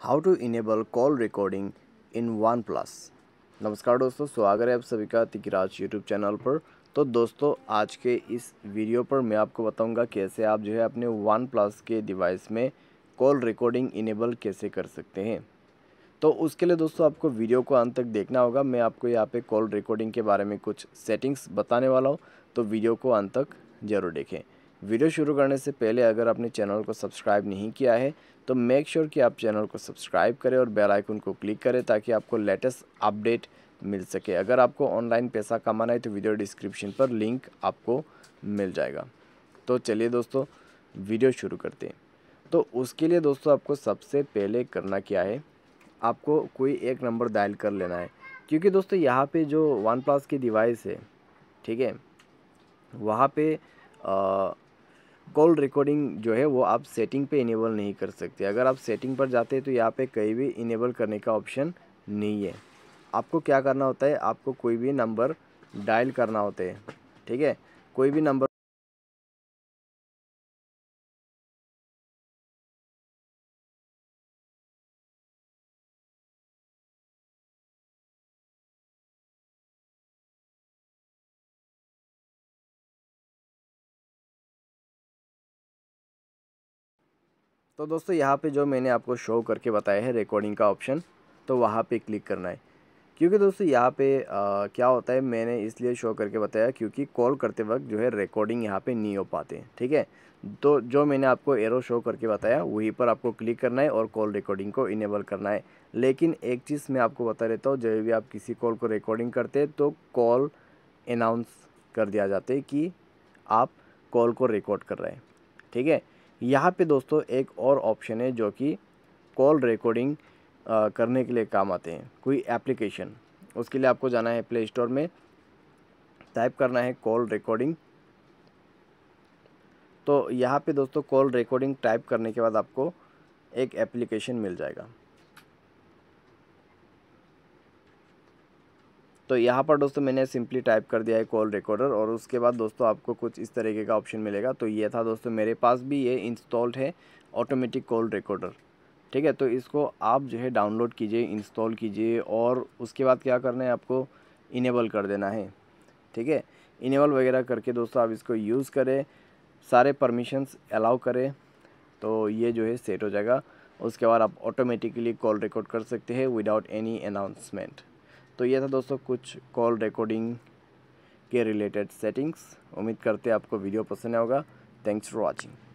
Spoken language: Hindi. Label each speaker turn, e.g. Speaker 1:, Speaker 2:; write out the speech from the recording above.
Speaker 1: how to enable call recording in OnePlus नमस्कार दोस्तों स्वागत है आप सभी का तिकराज यूट्यूब चैनल पर तो दोस्तों आज के इस वीडियो पर मैं आपको बताऊंगा कैसे आप जो है अपने वन प्लस के डिवाइस में कॉल रिकॉर्डिंग इनेबल कैसे कर सकते हैं तो उसके लिए दोस्तों आपको वीडियो को अंत तक देखना होगा मैं आपको यहाँ पर कॉल रिकॉर्डिंग के बारे में कुछ सेटिंग्स बताने वाला हूँ तो वीडियो को अंत तक ज़रूर देखें वीडियो शुरू करने से पहले अगर आपने चैनल को सब्सक्राइब नहीं किया है तो मेक श्योर sure कि आप चैनल को सब्सक्राइब करें और बेल आइकन को क्लिक करें ताकि आपको लेटेस्ट अपडेट मिल सके अगर आपको ऑनलाइन पैसा कमाना है तो वीडियो डिस्क्रिप्शन पर लिंक आपको मिल जाएगा तो चलिए दोस्तों वीडियो शुरू करते हैं तो उसके लिए दोस्तों आपको सबसे पहले करना क्या है आपको कोई एक नंबर डायल कर लेना है क्योंकि दोस्तों यहाँ पे जो वन प्लस की डिवाइस है ठीक है वहाँ पे कॉल रिकॉर्डिंग जो है वो आप सेटिंग पे इनेबल नहीं कर सकते अगर आप सेटिंग पर जाते हैं तो यहाँ पे कहीं भी इनेबल करने का ऑप्शन नहीं है आपको क्या करना होता है आपको कोई भी नंबर डायल करना होता है ठीक है कोई भी नंबर तो दोस्तों यहाँ पे जो मैंने आपको शो करके बताया है रिकॉर्डिंग का ऑप्शन तो वहाँ पे क्लिक करना है क्योंकि दोस्तों यहाँ पे आ, क्या होता है मैंने इसलिए शो करके बताया क्योंकि कॉल करते वक्त जो है रिकॉर्डिंग यहाँ पे नहीं हो पाते ठीक है तो जो मैंने आपको एरो शो करके बताया वहीं पर आपको क्लिक करना है और कॉल रिकॉर्डिंग को इनेबल करना है लेकिन एक चीज़ मैं आपको बता देता हूँ जब भी आप किसी कॉल को रिकॉर्डिंग करते हैं तो कॉल अनाउंस कर दिया जाता है कि आप कॉल को रिकॉर्ड कर रहे हैं ठीक है यहाँ पे दोस्तों एक और ऑप्शन है जो कि कॉल रिकॉर्डिंग करने के लिए काम आते हैं कोई एप्लीकेशन उसके लिए आपको जाना है प्ले स्टोर में टाइप करना है कॉल रिकॉर्डिंग तो यहाँ पे दोस्तों कॉल रिकॉर्डिंग टाइप करने के बाद आपको एक एप्लीकेशन मिल जाएगा तो यहाँ पर दोस्तों मैंने सिंपली टाइप कर दिया है कॉल रिकॉर्डर और उसके बाद दोस्तों आपको कुछ इस तरीके का ऑप्शन मिलेगा तो ये था दोस्तों मेरे पास भी ये इंस्टॉल्ड है ऑटोमेटिक कॉल रिकॉर्डर ठीक है तो इसको आप जो है डाउनलोड कीजिए इंस्टॉल कीजिए और उसके बाद क्या करना है आपको इनेबल कर देना है ठीक है इनेबल वगैरह करके दोस्तों आप इसको यूज़ करें सारे परमिशंस अलाउ करें तो ये जो है सेट हो जाएगा उसके बाद आप ऑटोमेटिकली कॉल रिकॉर्ड कर सकते हैं विदाउट एनी अनाउंसमेंट तो ये था दोस्तों कुछ कॉल रिकॉर्डिंग के रिलेटेड सेटिंग्स उम्मीद करते हैं आपको वीडियो पसंद आएगा थैंक्स फॉर वॉचिंग